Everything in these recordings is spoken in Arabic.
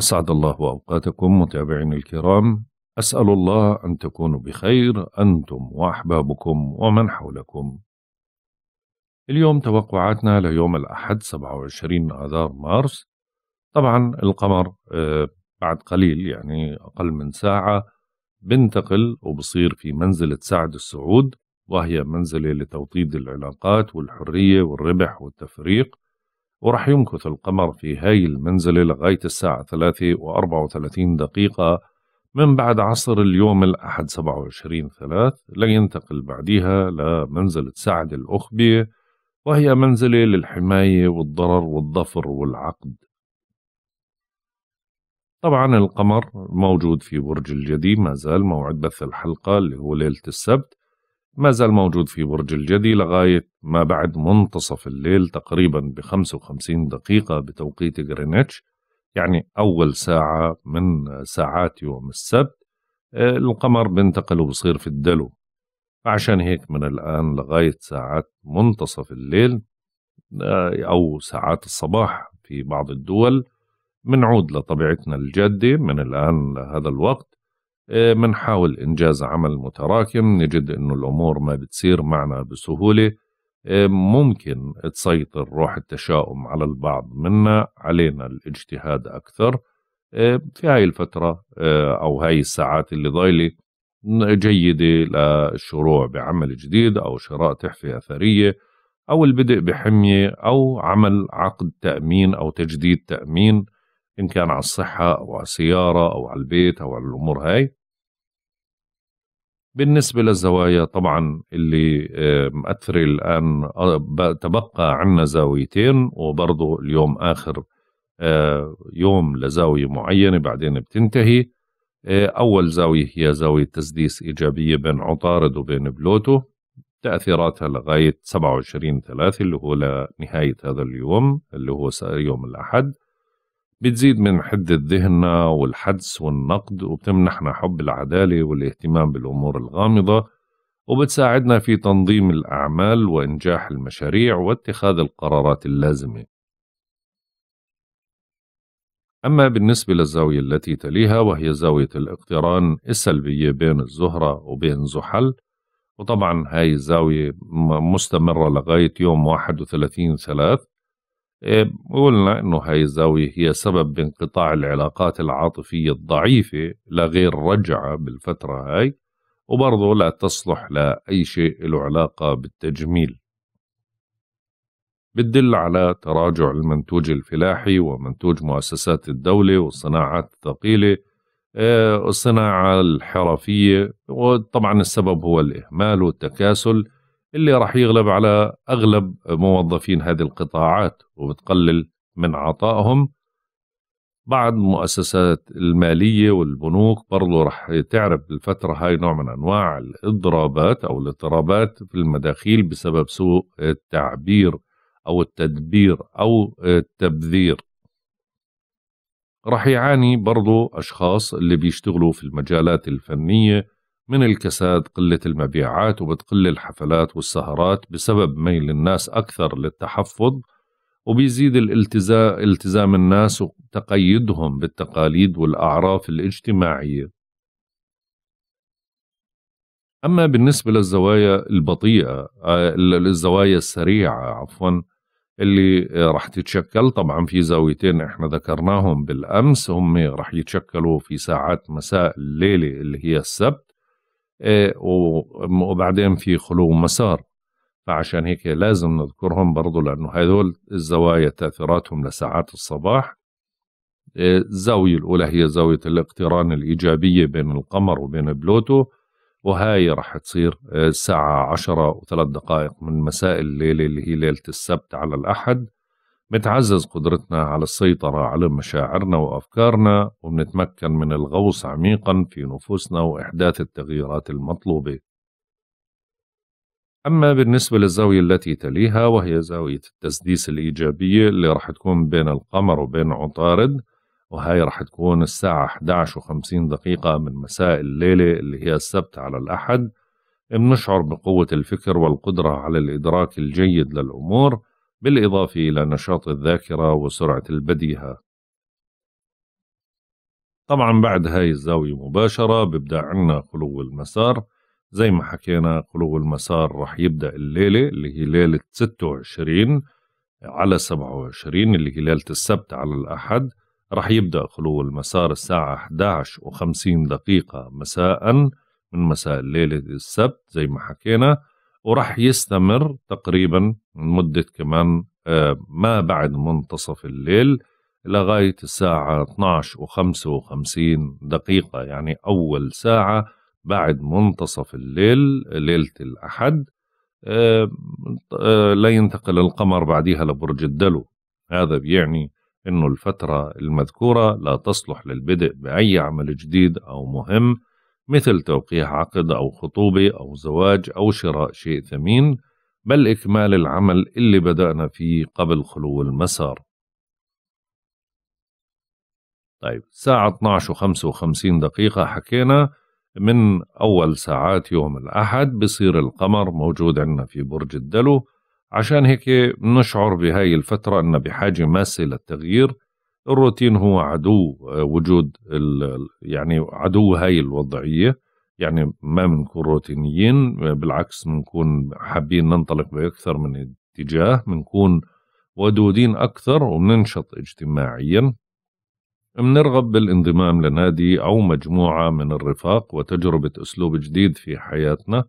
أسعد الله أوقاتكم متابعين الكرام أسأل الله أن تكونوا بخير أنتم وأحبابكم ومن حولكم اليوم توقعاتنا ليوم الأحد 27 آذار مارس طبعا القمر آه، بعد قليل يعني أقل من ساعة بنتقل وبصير في منزلة سعد السعود وهي منزلة لتوطيد العلاقات والحرية والربح والتفريق ورح يمكث القمر في هاي المنزلة لغاية الساعة 3 و34 دقيقة من بعد عصر اليوم الأحد 27 3 لينتقل بعدها لمنزلة سعد الأخبية وهي منزلة للحماية والضرر والظفر والعقد طبعا القمر موجود في برج الجدي ما زال موعد بث الحلقة اللي هو ليلة السبت ما زال موجود في برج الجدي لغاية ما بعد منتصف الليل تقريبا ب 55 دقيقة بتوقيت غرينتش يعني أول ساعة من ساعات يوم السبت آه، القمر بينتقل وبصير في الدلو عشان هيك من الآن لغاية ساعات منتصف الليل آه، أو ساعات الصباح في بعض الدول بنعود لطبيعتنا الجادة من الآن لهذا الوقت بنحاول آه، إنجاز عمل متراكم نجد أنه الأمور ما بتصير معنا بسهولة آه، ممكن تسيطر روح التشاؤم على البعض منا علينا الاجتهاد أكثر آه، في هاي الفترة أو هاي الساعات اللي ضايلة جيدة للشروع بعمل جديد أو شراء تحفة أثرية أو البدء بحمية أو عمل عقد تأمين أو تجديد تأمين إن كان على الصحة أو على السيارة أو على البيت أو على الأمور هاي بالنسبة للزوايا طبعا اللي آه، مأثرة الآن آه، تبقى عندنا زاويتين وبرضه اليوم آخر آه، يوم لزاوية معينة بعدين بتنتهي أول زاوية هي زاوية تسديس إيجابية بين عطارد وبين بلوتو تأثيراتها لغاية 27 3 اللي هو لنهاية هذا اليوم اللي هو يوم الأحد بتزيد من حدة ذهننا والحدس والنقد وبتمنحنا حب العدالة والاهتمام بالأمور الغامضة وبتساعدنا في تنظيم الأعمال وإنجاح المشاريع واتخاذ القرارات اللازمة أما بالنسبة للزاوية التي تليها وهي زاوية الاقتران السلبية بين الزهرة وبين زحل وطبعا هاي الزاوية مستمرة لغاية يوم 31 ثلاث قلنا انه هاي الزاويه هي سبب انقطاع العلاقات العاطفيه الضعيفه لغير رجعه بالفتره هاي وبرضه لا تصلح لاي شيء له علاقه بالتجميل بتدل على تراجع المنتوج الفلاحي ومنتوج مؤسسات الدولة والصناعات الثقيلة آه، الصناعة الحرفية وطبعا السبب هو الإهمال والتكاسل اللي راح يغلب على أغلب موظفين هذه القطاعات وبتقلل من عطائهم بعض المؤسسات المالية والبنوك برضو رح تعرف بالفترة هاي نوع من أنواع الإضرابات أو الاضطرابات في المداخيل بسبب سوء التعبير أو التدبير أو التبذير رح يعاني برضو أشخاص اللي بيشتغلوا في المجالات الفنية من الكساد قلة المبيعات وبتقل الحفلات والسهرات بسبب ميل الناس أكثر للتحفظ وبيزيد الالتزام التزام الناس وتقيدهم بالتقاليد والأعراف الاجتماعية أما بالنسبة للزوايا البطيئة آه، الزوايا السريعة عفوا اللي رح تتشكل طبعا في زاويتين احنا ذكرناهم بالأمس هم رح يتشكلوا في ساعات مساء الليلة اللي هي السبت إيه، وبعدين في خلو مسار فعشان هيك لازم نذكرهم برضو لأنه هذول الزوايا تأثيراتهم لساعات الصباح إيه، الزاوية الأولى هي زاوية الاقتران الإيجابية بين القمر وبين بلوتو وهاي راح تصير إيه، الساعة عشرة وثلاث دقائق من مساء الليلة اللي هي ليلة السبت على الأحد بتعزز قدرتنا على السيطرة على مشاعرنا وأفكارنا وبنتمكن من الغوص عميقا في نفوسنا وإحداث التغييرات المطلوبة أما بالنسبة للزاوية التي تليها وهي زاوية التسديس الإيجابية اللي راح تكون بين القمر وبين عطارد وهي راح تكون الساعة 11.50 دقيقة من مساء الليلة اللي هي السبت على الأحد بنشعر بقوة الفكر والقدرة على الإدراك الجيد للأمور بالإضافة إلى نشاط الذاكرة وسرعة البديهة طبعا بعد هاي الزاوية مباشرة ببدأ عنا خلو المسار زي ما حكينا خلو المسار رح يبدأ الليلة اللي هي ليلة 26 على 27 اللي هي ليلة السبت على الأحد رح يبدأ خلو المسار الساعة 11 و50 دقيقة مساء من مساء ليلة السبت زي ما حكينا وراح يستمر تقريبا مدة كمان آه، ما بعد منتصف الليل لغاية الساعة 12 و55 دقيقة يعني أول ساعة بعد منتصف الليل ليلة الأحد آه، آه، لا ينتقل القمر بعدها لبرج الدلو هذا بيعني أنه الفترة المذكورة لا تصلح للبدء بأي عمل جديد أو مهم مثل توقيع عقد أو خطوبة أو زواج أو شراء شيء ثمين بل إكمال العمل اللي بدأنا فيه قبل خلو المسار طيب ساعة 12 و55 دقيقة حكينا من أول ساعات يوم الأحد بصير القمر موجود عندنا في برج الدلو عشان هيك بنشعر بهاي الفترة أن بحاجة ماسة للتغيير الروتين هو عدو آه، وجود يعني عدو هاي الوضعية يعني ما بنكون روتينيين آه، بالعكس بنكون حابين ننطلق بأكثر من اتجاه بنكون ودودين أكثر وبننشط اجتماعيا بنرغب بالانضمام لنادي أو مجموعة من الرفاق وتجربة أسلوب جديد في حياتنا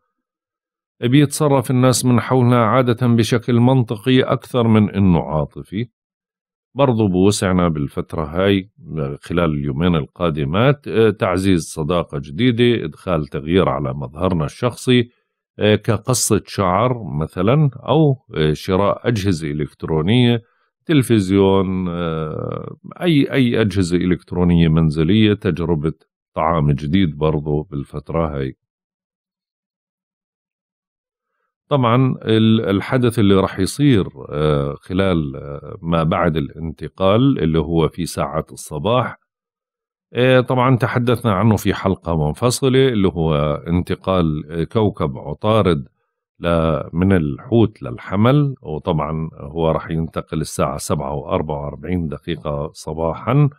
بيتصرف الناس من حولنا عادة بشكل منطقي أكثر من أنه عاطفي برضو بوسعنا بالفترة هاي خلال اليومين القادمات آه، تعزيز صداقة جديدة إدخال تغيير على مظهرنا الشخصي آه، كقصة شعر مثلا أو آه، شراء أجهزة إلكترونية تلفزيون أي أي أجهزة إلكترونية منزلية تجربة طعام جديد برضو بالفترة هاي طبعا الحدث اللي راح يصير آه، خلال آه، ما بعد الانتقال اللي هو في ساعات الصباح آه، طبعا تحدثنا عنه في حلقة منفصلة اللي هو انتقال كوكب عطارد من الحوت للحمل وطبعا هو راح ينتقل الساعة 7 و 44 دقيقة صباحا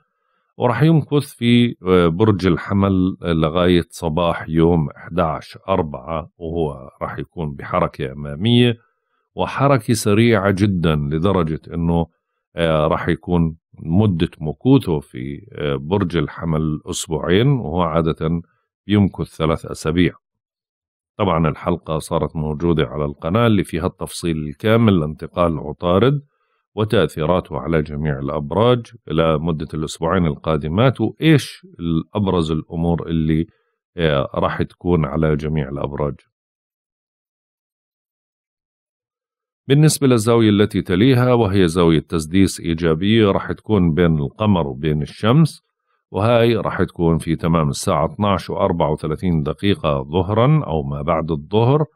وراح يمكث في آه، برج الحمل لغاية صباح يوم 11 4 وهو راح يكون بحركة أمامية وحركة سريعة جدا لدرجة أنه آه، راح يكون مدة مكوثه في آه، برج الحمل أسبوعين وهو عادة يمكث ثلاث أسابيع طبعا الحلقة صارت موجودة على القناة اللي فيها التفصيل الكامل لانتقال عطارد وتأثيراته على جميع الأبراج إلى مدة الأسبوعين القادمات وإيش أبرز الأمور اللي آه، راح تكون على جميع الأبراج بالنسبة للزاوية التي تليها وهي زاوية تسديس إيجابية راح تكون بين القمر وبين الشمس وهاي راح تكون في تمام الساعة 12 و 34 دقيقة ظهرا أو ما بعد الظهر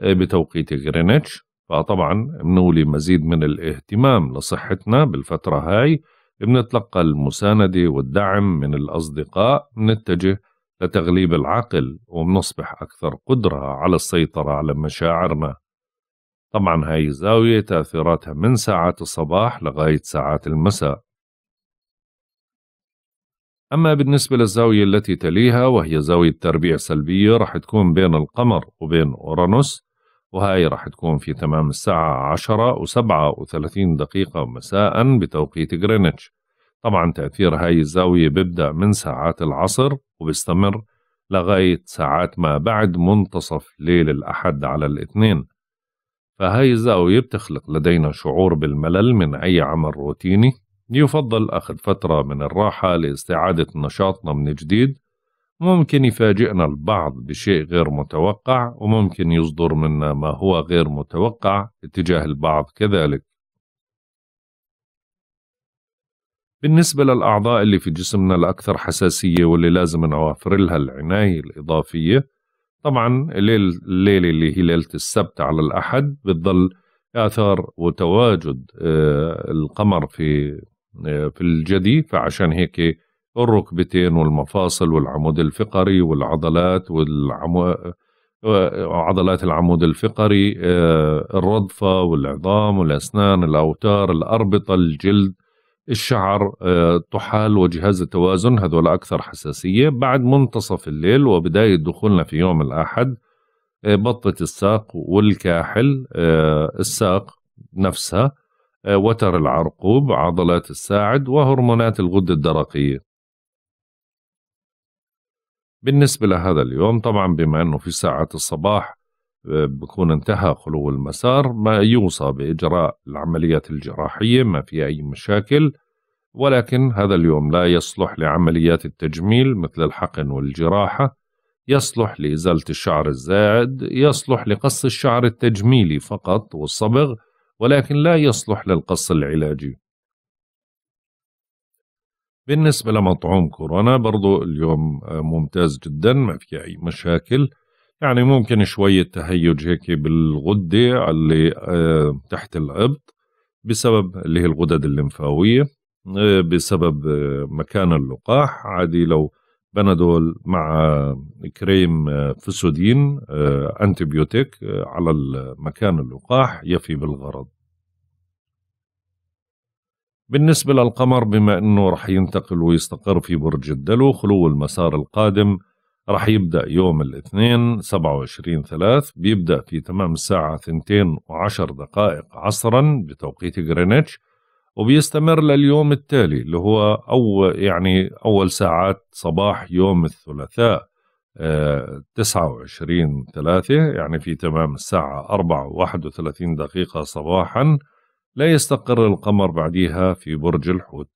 آه، بتوقيت غرينتش فطبعا بنولي مزيد من الاهتمام لصحتنا بالفترة هاي بنتلقى المساندة والدعم من الأصدقاء بنتجه لتغليب العقل وبنصبح أكثر قدرة على السيطرة على مشاعرنا طبعا هاي الزاوية تأثيراتها من ساعات الصباح لغاية ساعات المساء أما بالنسبة للزاوية التي تليها وهي زاوية تربيع سلبية رح تكون بين القمر وبين أورانوس وهاي راح تكون في تمام الساعة عشرة وسبعة وثلاثين دقيقة مساء بتوقيت غرينتش طبعا تأثير هاي الزاوية بيبدأ من ساعات العصر وبيستمر لغاية ساعات ما بعد منتصف ليل الأحد على الاثنين فهاي الزاوية بتخلق لدينا شعور بالملل من أي عمل روتيني يفضل أخذ فترة من الراحة لاستعادة نشاطنا من جديد ممكن يفاجئنا البعض بشيء غير متوقع وممكن يصدر منا ما هو غير متوقع اتجاه البعض كذلك بالنسبة للأعضاء اللي في جسمنا الأكثر حساسية واللي لازم نوفر لها العناية الإضافية طبعا الليلة اللي هي ليلة السبت على الأحد بتظل آثار وتواجد آه، القمر في آه، في الجدي فعشان هيك الركبتين والمفاصل والعمود الفقري والعضلات والعمو... عضلات العمود الفقري آه، الرضفة والعظام والأسنان الأوتار الأربطة الجلد الشعر الطحال آه، وجهاز التوازن هذول أكثر حساسية بعد منتصف الليل وبداية دخولنا في يوم الأحد آه، بطة الساق والكاحل الساق نفسها وتر العرقوب عضلات الساعد وهرمونات الغدة الدرقية بالنسبة لهذا اليوم طبعا بما أنه في ساعات الصباح آه، بكون انتهى خلو المسار ما يوصى بإجراء العمليات الجراحية ما في أي مشاكل ولكن هذا اليوم لا يصلح لعمليات التجميل مثل الحقن والجراحة يصلح لإزالة الشعر الزائد يصلح لقص الشعر التجميلي فقط والصبغ ولكن لا يصلح للقص العلاجي بالنسبة لمطعوم كورونا برضو اليوم آه، ممتاز جدا ما في أي مشاكل يعني ممكن شوية تهيج هيك بالغدة اللي آه، تحت الإبط بسبب اللي هي الغدد الليمفاوية آه، بسبب مكان اللقاح عادي لو بنادول مع كريم فسودين انتبيوتيك على مكان اللقاح يفي بالغرض بالنسبة للقمر بما أنه رح ينتقل ويستقر في برج الدلو خلو المسار القادم رح يبدأ يوم الاثنين 27 ثلاث بيبدأ في تمام الساعة ثنتين وعشر دقائق عصرا بتوقيت غرينتش وبيستمر لليوم التالي اللي هو أول يعني أول ساعات صباح يوم الثلاثاء آه، تسعة وعشرين ثلاثة يعني في تمام الساعة أربعة وواحد وثلاثين دقيقة صباحا لا يستقر القمر بعديها في برج الحوت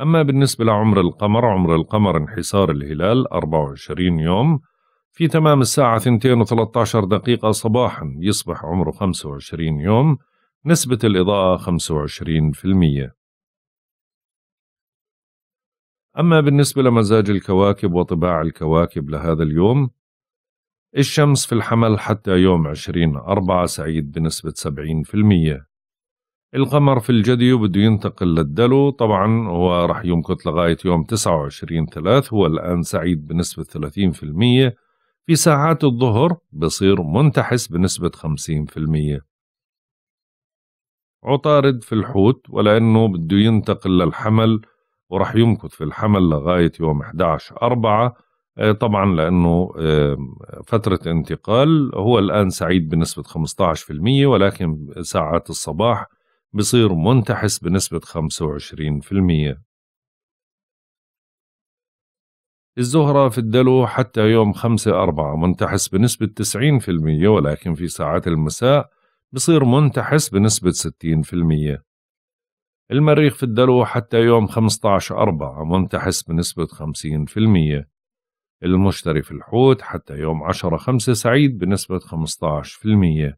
أما بالنسبة لعمر القمر عمر القمر انحسار الهلال 24 يوم في تمام الساعة 2 و13 دقيقة صباحا يصبح عمره 25 يوم نسبة الإضاءة 25% أما بالنسبة لمزاج الكواكب وطباع الكواكب لهذا اليوم الشمس في الحمل حتى يوم 20 أربعة سعيد بنسبة 70% القمر في الجدي بده ينتقل للدلو طبعا هو راح يمكث لغاية يوم 29 3 هو الآن سعيد بنسبة 30% في ساعات الظهر بصير منتحس بنسبة 50% عطارد في الحوت ولأنه بده ينتقل للحمل وراح يمكث في الحمل لغاية يوم 11 أربعة آه، طبعا لأنه آه، فترة انتقال هو الآن سعيد بنسبة 15% ولكن ساعات الصباح بصير منتحس بنسبة 25% الزهرة في الدلو حتى يوم خمسة أربعة منتحس بنسبة تسعين في المية ولكن في ساعات المساء بصير منتحس بنسبة ستين في المية المريخ في الدلو حتى يوم عشر أربعة منتحس بنسبة خمسين في المية المشتري في الحوت حتى يوم 10 5 سعيد بنسبة 15%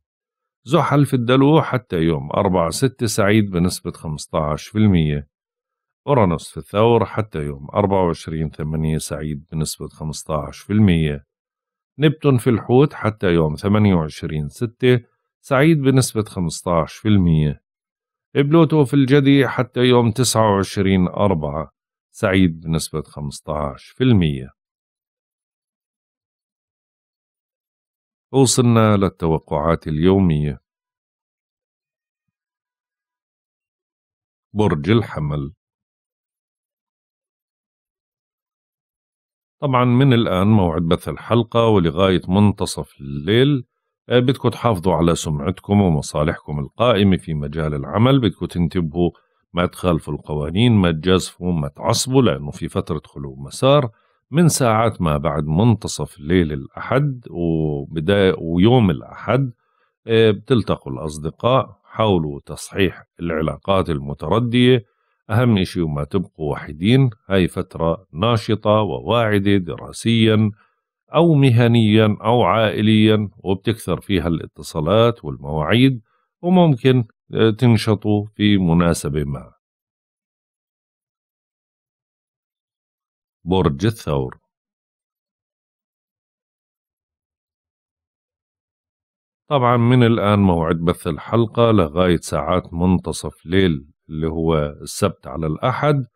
زحل في الدلو حتى يوم 4 6 سعيد بنسبة 15% أورانوس في الثور حتى يوم 24 8 سعيد بنسبة 15% نبتون في الحوت حتى يوم 28 6 سعيد بنسبة 15% بلوتو في الجدي حتى يوم 29 أربعة سعيد بنسبة 15% وصلنا للتوقعات اليومية برج الحمل طبعا من الآن موعد بث الحلقة ولغاية منتصف الليل بدكم تحافظوا على سمعتكم ومصالحكم القائمة في مجال العمل بدكم تنتبهوا ما تخالفوا القوانين ما تجازفوا ما تعصبوا لأنه في فترة خلو مسار من ساعات ما بعد منتصف ليل الأحد وبداية ويوم الأحد آه، بتلتقوا الأصدقاء حاولوا تصحيح العلاقات المتردية أهم شيء ما تبقوا وحيدين هاي فترة ناشطة وواعدة دراسيا أو مهنيا أو عائليا وبتكثر فيها الاتصالات والمواعيد وممكن آه، تنشطوا في مناسبة ما برج الثور طبعا من الآن موعد بث الحلقة لغاية ساعات منتصف ليل اللي هو السبت على الأحد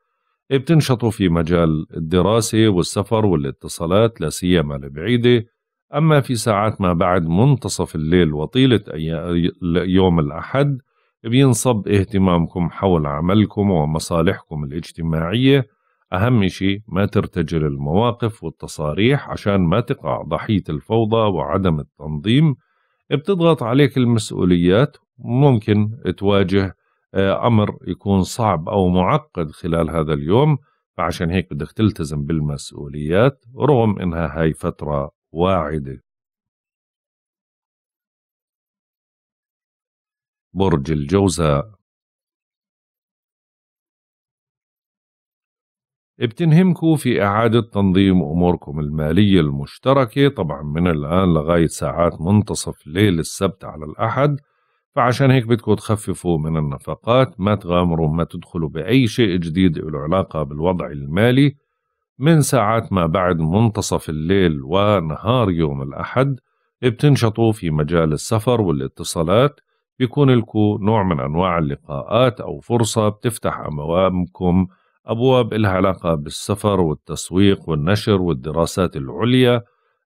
بتنشطوا في مجال الدراسة والسفر والاتصالات لا سيما البعيدة أما في ساعات ما بعد منتصف الليل وطيلة يوم الأحد بينصب اهتمامكم حول عملكم ومصالحكم الاجتماعية أهم شيء ما ترتجل المواقف والتصاريح عشان ما تقع ضحية الفوضى وعدم التنظيم بتضغط عليك المسؤوليات ممكن تواجه آه، أمر يكون صعب أو معقد خلال هذا اليوم فعشان هيك بدك تلتزم بالمسؤوليات رغم إنها هاي فترة واعدة برج الجوزاء بتنهمكم في إعادة تنظيم أموركم المالية المشتركة طبعا من الآن لغاية ساعات منتصف ليل السبت على الأحد فعشان هيك بدكم تخففوا من النفقات ما تغامروا ما تدخلوا بأي شيء جديد له علاقة بالوضع المالي من ساعات ما بعد منتصف الليل ونهار يوم الأحد بتنشطوا في مجال السفر والاتصالات بيكون لكم نوع من أنواع اللقاءات أو فرصة بتفتح أمامكم أبواب إلها علاقة بالسفر والتسويق والنشر والدراسات العليا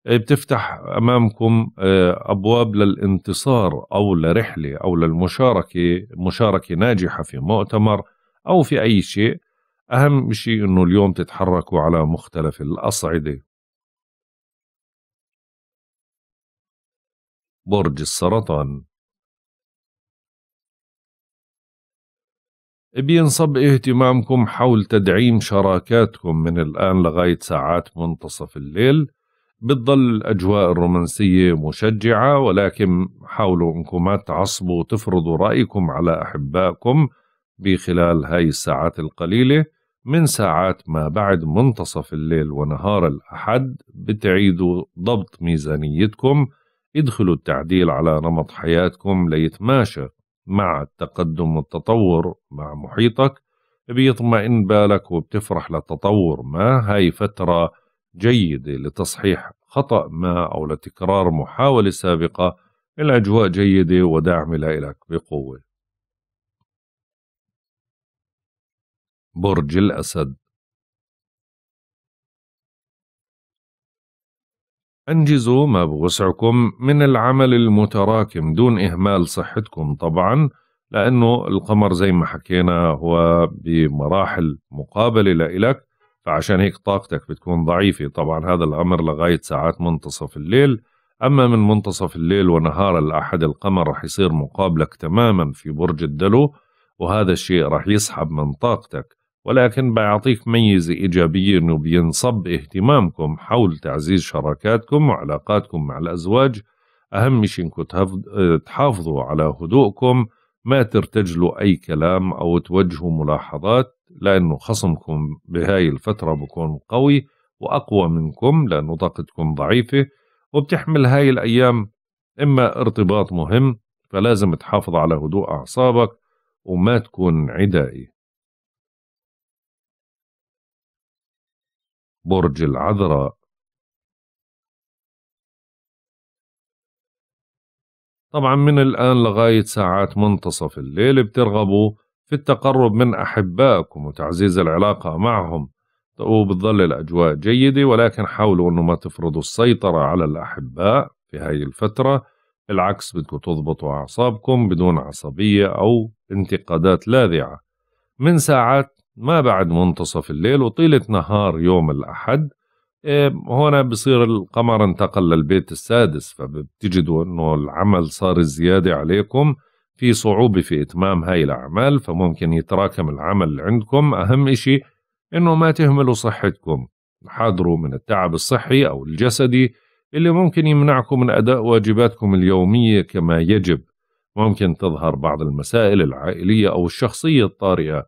آه، بتفتح أمامكم آه، أبواب للانتصار أو لرحلة أو للمشاركة مشاركة ناجحة في مؤتمر أو في أي شيء أهم شيء أنه اليوم تتحركوا على مختلف الأصعدة برج السرطان بينصب اهتمامكم حول تدعيم شراكاتكم من الآن لغاية ساعات منتصف الليل بتضل الأجواء الرومانسية مشجعة ولكن حاولوا أنكم ما تعصبوا وتفرضوا رأيكم على أحبائكم بخلال هاي الساعات القليلة من ساعات ما بعد منتصف الليل ونهار الأحد بتعيدوا ضبط ميزانيتكم ادخلوا التعديل على نمط حياتكم ليتماشى مع التقدم والتطور مع محيطك بيطمئن بالك وبتفرح للتطور ما هاي فترة جيدة لتصحيح خطأ ما أو لتكرار محاولة سابقة الأجواء جيدة وداعمة لإلك بقوة برج الأسد أنجزوا ما بوسعكم من العمل المتراكم دون إهمال صحتكم طبعا لأنه القمر زي ما حكينا هو بمراحل مقابلة لإلك فعشان هيك طاقتك بتكون ضعيفة طبعا هذا الأمر لغاية ساعات منتصف الليل أما من منتصف الليل ونهار الأحد القمر رح يصير مقابلك تماما في برج الدلو وهذا الشيء رح يسحب من طاقتك ولكن بيعطيك ميزة إيجابية أنه بينصب اهتمامكم حول تعزيز شراكاتكم وعلاقاتكم مع الأزواج أهم شيء أنكم تحافظوا على هدوءكم ما ترتجلوا أي كلام أو توجهوا ملاحظات لأنه خصمكم بهاي الفترة بكون قوي وأقوى منكم لأنه طاقتكم ضعيفة وبتحمل هاي الأيام إما ارتباط مهم فلازم تحافظ على هدوء أعصابك وما تكون عدائي برج العذراء طبعا من الآن لغاية ساعات منتصف الليل بترغبوا في التقرب من أحبائكم وتعزيز العلاقة معهم وبتظل الأجواء جيدة ولكن حاولوا أنه ما تفرضوا السيطرة على الأحباء في هاي الفترة بالعكس بدكم تضبطوا أعصابكم بدون عصبية أو انتقادات لاذعة من ساعات ما بعد منتصف الليل وطيلة نهار يوم الأحد هنا آه، بصير القمر انتقل للبيت السادس فبتجدوا أنه العمل صار زيادة عليكم في صعوبة في إتمام هاي الأعمال فممكن يتراكم العمل عندكم أهم إشي أنه ما تهملوا صحتكم حاضروا من التعب الصحي أو الجسدي اللي ممكن يمنعكم من أداء واجباتكم اليومية كما يجب ممكن تظهر بعض المسائل العائلية أو الشخصية الطارئة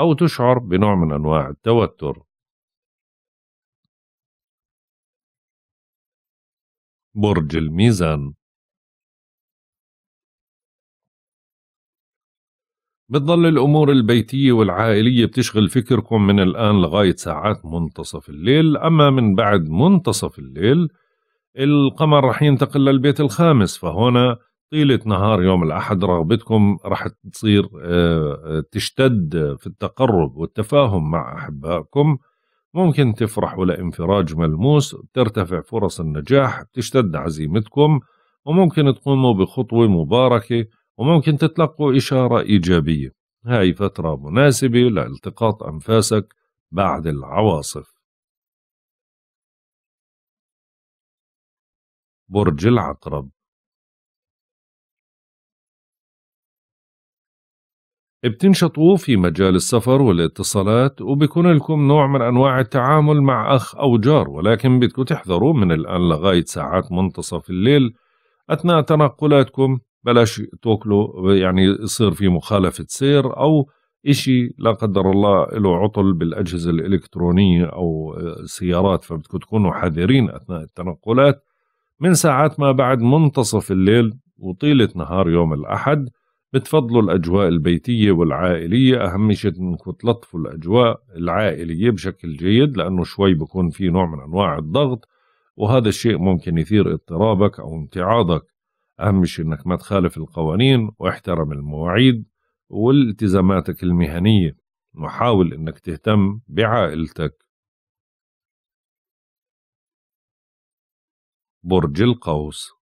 أو تشعر بنوع من أنواع التوتر برج الميزان بتضل الأمور البيتية والعائلية بتشغل فكركم من الآن لغاية ساعات منتصف الليل أما من بعد منتصف الليل القمر رح ينتقل للبيت الخامس فهنا طيلة نهار يوم الأحد رغبتكم رح تصير آه، آه، تشتد في التقرب والتفاهم مع أحبائكم ممكن تفرحوا لانفراج ملموس ترتفع فرص النجاح تشتد عزيمتكم وممكن تقوموا بخطوة مباركة وممكن تتلقوا إشارة إيجابية هاي فترة مناسبة لالتقاط أنفاسك بعد العواصف برج العقرب بتنشطوا في مجال السفر والاتصالات وبكون لكم نوع من أنواع التعامل مع أخ أو جار ولكن بدكم تحذروا من الآن لغاية ساعات منتصف الليل أثناء تنقلاتكم بلاش تاكلوا يعني يصير في مخالفة سير أو إشي لا قدر الله له عطل بالأجهزة الإلكترونية أو آه، سيارات فبدكم تكونوا حذرين أثناء التنقلات من ساعات ما بعد منتصف الليل وطيلة نهار يوم الأحد بتفضلوا الأجواء البيتية والعائلية أهم شيء أنكم تلطفوا الأجواء العائلية بشكل جيد لأنه شوي بكون في نوع من أنواع الضغط وهذا الشيء ممكن يثير اضطرابك أو امتعاضك أهم شيء أنك ما تخالف القوانين واحترم المواعيد والتزاماتك المهنية وحاول أنك تهتم بعائلتك برج القوس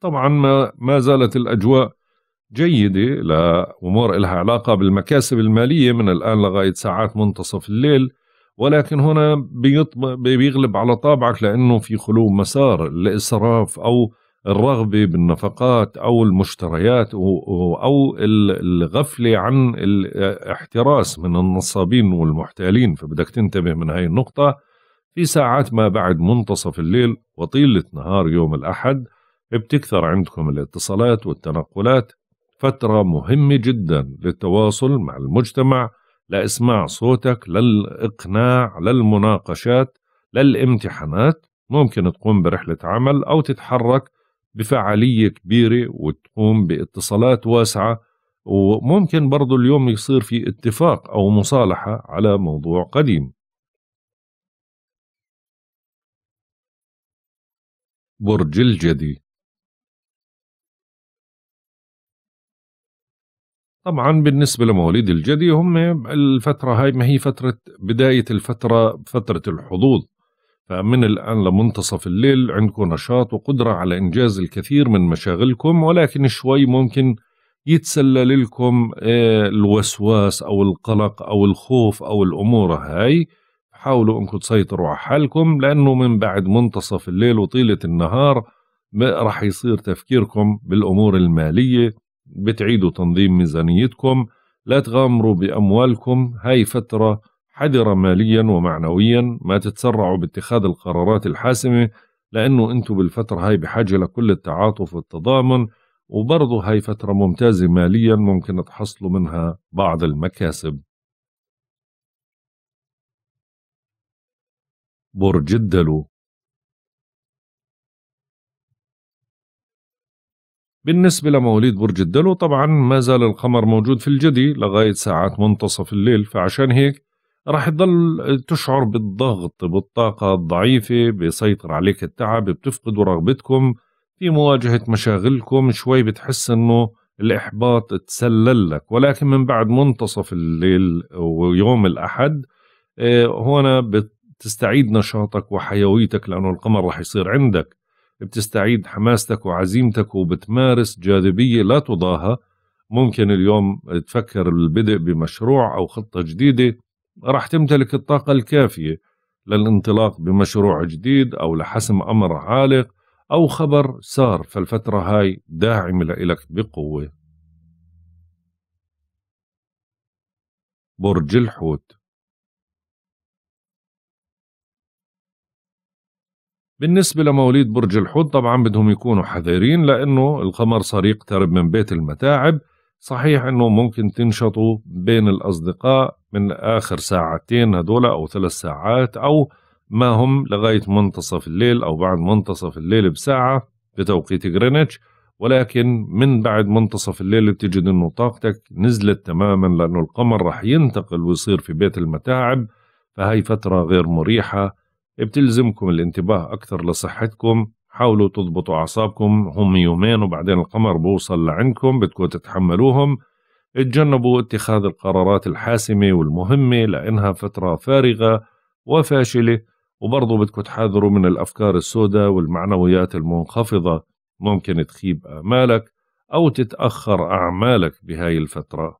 طبعا ما, ما زالت الأجواء جيدة لأمور لها علاقة بالمكاسب المالية من الآن لغاية ساعات منتصف الليل ولكن هنا بيغلب على طابعك لأنه في خلو مسار الإسراف أو الرغبة بالنفقات أو المشتريات أو الغفلة عن الاحتراس من النصابين والمحتالين فبدك تنتبه من هاي النقطة في ساعات ما بعد منتصف الليل وطيلة نهار يوم الأحد بتكثر عندكم الاتصالات والتنقلات فترة مهمة جدا للتواصل مع المجتمع لإسماع صوتك للإقناع للمناقشات للامتحانات ممكن تقوم برحلة عمل أو تتحرك بفعالية كبيرة وتقوم باتصالات واسعة وممكن برضو اليوم يصير في اتفاق أو مصالحة على موضوع قديم برج الجدي طبعا بالنسبة لمواليد الجدي هم الفترة هاي ما هي فترة بداية الفترة فترة الحظوظ فمن الآن لمنتصف الليل عندكم نشاط وقدرة على إنجاز الكثير من مشاغلكم ولكن شوي ممكن يتسلل لكم آه، الوسواس أو القلق أو الخوف أو الأمور هاي حاولوا أنكم تسيطروا على حالكم لأنه من بعد منتصف الليل وطيلة النهار راح يصير تفكيركم بالأمور المالية بتعيدوا تنظيم ميزانيتكم لا تغامروا بأموالكم هاي فترة حذرة ماليا ومعنويا ما تتسرعوا باتخاذ القرارات الحاسمة لأنه أنتم بالفترة هاي بحاجة لكل التعاطف والتضامن وبرضه هاي فترة ممتازة ماليا ممكن تحصلوا منها بعض المكاسب برج الدلو بالنسبة لمواليد برج الدلو طبعا ما زال القمر موجود في الجدي لغاية ساعات منتصف الليل فعشان هيك راح تضل تشعر بالضغط بالطاقة الضعيفة بيسيطر عليك التعب بتفقدوا رغبتكم في مواجهة مشاغلكم شوي بتحس انه الإحباط تسلل لك ولكن من بعد منتصف الليل ويوم الأحد هنا آه، بتستعيد نشاطك وحيويتك لأنه القمر راح يصير عندك بتستعيد حماستك وعزيمتك وبتمارس جاذبية لا تضاهى ممكن اليوم تفكر البدء بمشروع أو خطة جديدة راح تمتلك الطاقة الكافية للانطلاق بمشروع جديد أو لحسم أمر عالق أو خبر سار فالفترة هاي داعمة لإلك بقوة برج الحوت بالنسبة لمواليد برج الحوت طبعا بدهم يكونوا حذرين لأنه القمر صار يقترب من بيت المتاعب صحيح أنه ممكن تنشطوا بين الأصدقاء من آخر ساعتين هدول أو ثلاث ساعات أو ما هم لغاية منتصف الليل أو بعد منتصف الليل بساعة بتوقيت غرينتش ولكن من بعد منتصف الليل بتجد انه طاقتك نزلت تماما لانه القمر رح ينتقل ويصير في بيت المتاعب فهي فترة غير مريحة بتلزمكم الانتباه أكثر لصحتكم حاولوا تضبطوا أعصابكم هم يومين وبعدين القمر بوصل لعندكم بدكم تتحملوهم اتجنبوا اتخاذ القرارات الحاسمة والمهمة لأنها فترة فارغة وفاشلة وبرضه بدكم تحاذروا من الأفكار السوداء والمعنويات المنخفضة ممكن تخيب آمالك أو تتأخر أعمالك بهاي الفترة